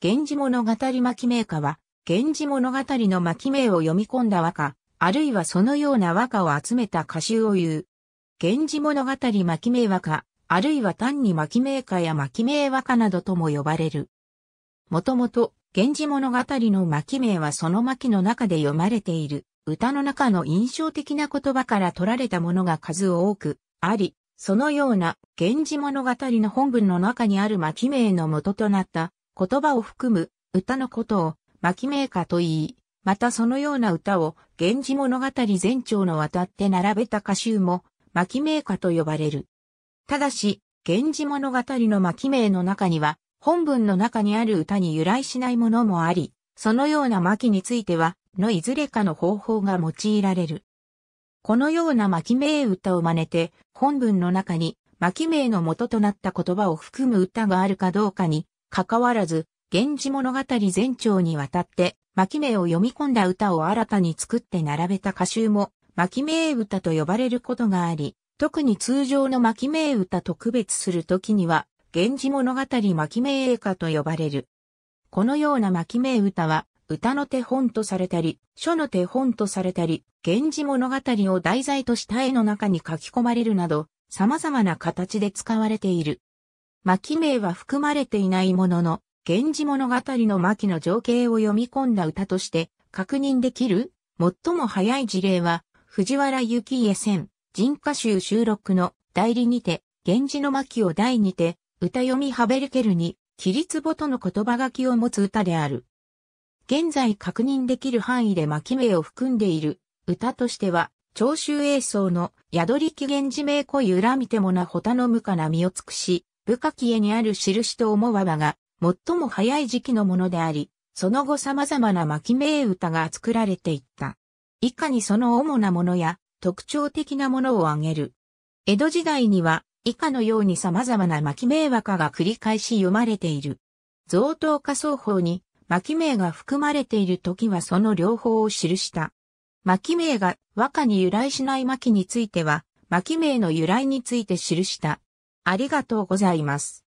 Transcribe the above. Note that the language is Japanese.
源氏物語巻名家は、源氏物語の巻名を読み込んだ和歌、あるいはそのような和歌を集めた歌集を言う。源氏物語巻名和歌、あるいは単に巻名歌や巻名和歌などとも呼ばれる。もともと、源氏物語の巻名はその巻の中で読まれている、歌の中の印象的な言葉から取られたものが数多くあり、そのような、源氏物語の本文の中にある巻名の元となった、言葉を含む歌のことを巻名歌と言い、またそのような歌を源氏物語全長の渡って並べた歌集も巻名歌と呼ばれる。ただし、源氏物語の巻名の中には、本文の中にある歌に由来しないものもあり、そのような巻については、のいずれかの方法が用いられる。このような巻名歌を真似て、本文の中に巻名の元となった言葉を含む歌があるかどうかにかかわらず、源氏物語全長にわたって、巻名を読み込んだ歌を新たに作って並べた歌集も、巻名歌と呼ばれることがあり、特に通常の巻名歌と区別するときには、源氏物語巻名歌と呼ばれる。このような巻名歌は、歌の手本とされたり、書の手本とされたり、源氏物語を題材とした絵の中に書き込まれるなど、様々な形で使われている。巻名は含まれていないものの、源氏物語の巻の情景を読み込んだ歌として確認できる最も早い事例は、藤原幸家戦、人歌集収録の代理にて、源氏の巻を題にて、歌読みハベルケルに、キリツボとの言葉書きを持つ歌である。現在確認できる範囲で巻名を含んでいる歌としては、長州栄奏の宿り起源氏名固由みてもなほたのむかな身を尽くし、深きキにある印と思わばが、最も早い時期のものであり、その後様々な巻名歌が作られていった。以下にその主なものや特徴的なものを挙げる。江戸時代には以下のように様々な巻名和歌が繰り返し読まれている。贈答歌奏法に巻名が含まれている時はその両方を記した。巻名が和歌に由来しない巻については、巻名の由来について記したありがとうございます。